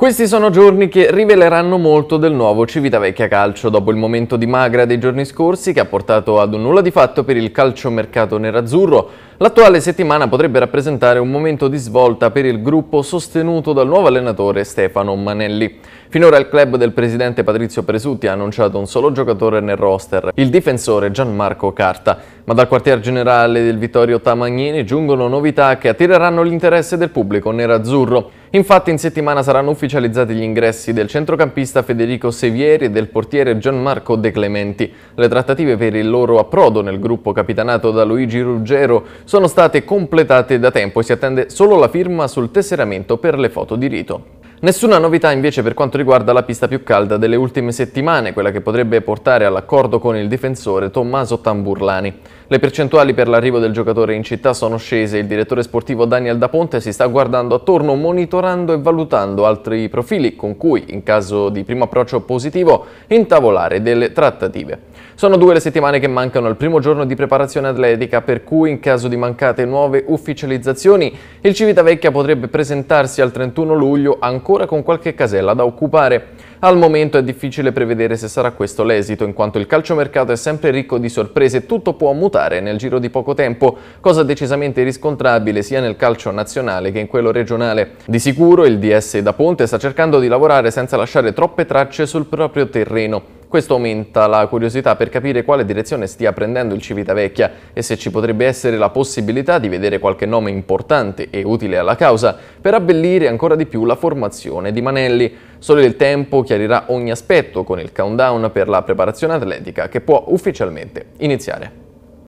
Questi sono giorni che riveleranno molto del nuovo Civitavecchia Calcio, dopo il momento di magra dei giorni scorsi che ha portato ad un nulla di fatto per il calciomercato nerazzurro. L'attuale settimana potrebbe rappresentare un momento di svolta per il gruppo sostenuto dal nuovo allenatore Stefano Manelli. Finora il club del presidente Patrizio Presutti ha annunciato un solo giocatore nel roster, il difensore Gianmarco Carta, ma dal quartier generale del Vittorio Tamagnini giungono novità che attireranno l'interesse del pubblico nerazzurro. Infatti in settimana saranno ufficializzati gli ingressi del centrocampista Federico Sevieri e del portiere Gianmarco De Clementi. Le trattative per il loro approdo nel gruppo capitanato da Luigi Ruggero sono state completate da tempo e si attende solo la firma sul tesseramento per le foto di rito. Nessuna novità invece per quanto riguarda la pista più calda delle ultime settimane, quella che potrebbe portare all'accordo con il difensore Tommaso Tamburlani. Le percentuali per l'arrivo del giocatore in città sono scese, il direttore sportivo Daniel Da Ponte si sta guardando attorno, monitorando e valutando altri profili con cui, in caso di primo approccio positivo, intavolare delle trattative. Sono due le settimane che mancano al primo giorno di preparazione atletica, per cui in caso di mancate nuove ufficializzazioni, il Civitavecchia potrebbe presentarsi al 31 luglio ancora con qualche casella da occupare. Al momento è difficile prevedere se sarà questo l'esito, in quanto il calciomercato è sempre ricco di sorprese e tutto può mutare nel giro di poco tempo, cosa decisamente riscontrabile sia nel calcio nazionale che in quello regionale. Di sicuro il DS da Ponte sta cercando di lavorare senza lasciare troppe tracce sul proprio terreno, questo aumenta la curiosità per capire quale direzione stia prendendo il Civitavecchia e se ci potrebbe essere la possibilità di vedere qualche nome importante e utile alla causa per abbellire ancora di più la formazione di Manelli. Solo il tempo chiarirà ogni aspetto con il countdown per la preparazione atletica che può ufficialmente iniziare.